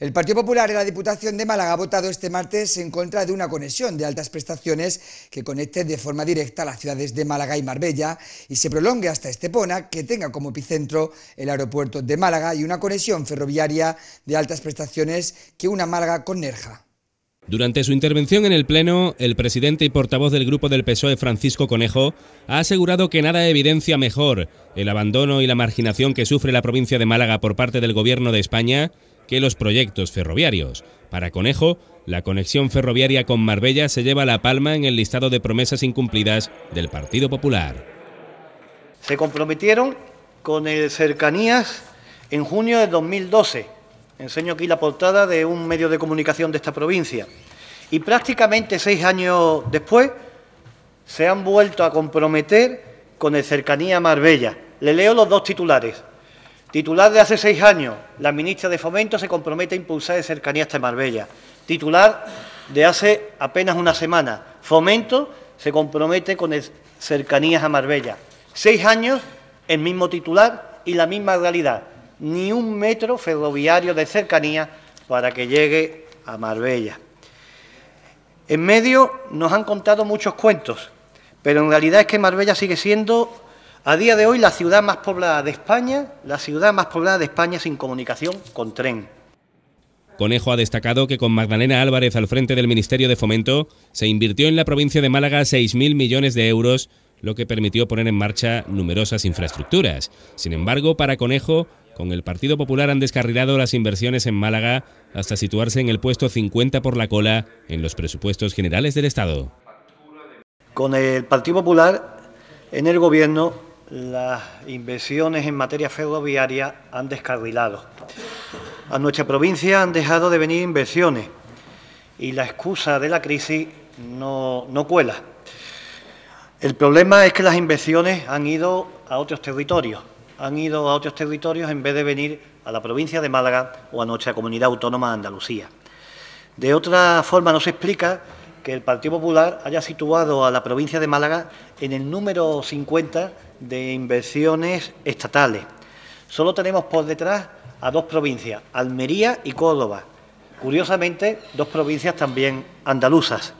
El Partido Popular y la Diputación de Málaga ha votado este martes en contra de una conexión de altas prestaciones que conecte de forma directa las ciudades de Málaga y Marbella y se prolongue hasta Estepona, que tenga como epicentro el aeropuerto de Málaga y una conexión ferroviaria de altas prestaciones que una Málaga con Nerja. Durante su intervención en el Pleno, el presidente y portavoz del grupo del PSOE, Francisco Conejo, ha asegurado que nada evidencia mejor el abandono y la marginación que sufre la provincia de Málaga por parte del Gobierno de España que los proyectos ferroviarios. Para Conejo, la conexión ferroviaria con Marbella se lleva la palma en el listado de promesas incumplidas del Partido Popular. Se comprometieron con el Cercanías en junio de 2012. Enseño aquí la portada de un medio de comunicación de esta provincia. Y prácticamente seis años después se han vuelto a comprometer con el Cercanía Marbella. Le leo los dos titulares. Titular de hace seis años, la ministra de Fomento se compromete a impulsar de cercanías a Marbella. Titular de hace apenas una semana, Fomento se compromete con cercanías a Marbella. Seis años, el mismo titular y la misma realidad. Ni un metro ferroviario de cercanía para que llegue a Marbella. En medio nos han contado muchos cuentos, pero en realidad es que Marbella sigue siendo a día de hoy, la ciudad más poblada de España, la ciudad más poblada de España sin comunicación con tren. Conejo ha destacado que con Magdalena Álvarez al frente del Ministerio de Fomento se invirtió en la provincia de Málaga 6.000 millones de euros, lo que permitió poner en marcha numerosas infraestructuras. Sin embargo, para Conejo, con el Partido Popular han descarrilado las inversiones en Málaga hasta situarse en el puesto 50 por la cola en los presupuestos generales del Estado. Con el Partido Popular en el Gobierno las inversiones en materia ferroviaria han descarrilado. A nuestra provincia han dejado de venir inversiones y la excusa de la crisis no, cuela. El problema es que las inversiones han ido a otros territorios, han ido a otros territorios en vez de venir a la provincia de Málaga o a nuestra comunidad autónoma de Andalucía. De otra forma no se explica el Partido Popular haya situado a la provincia de Málaga en el número 50 de inversiones estatales. Solo tenemos por detrás a dos provincias, Almería y Córdoba. Curiosamente, dos provincias también andaluzas.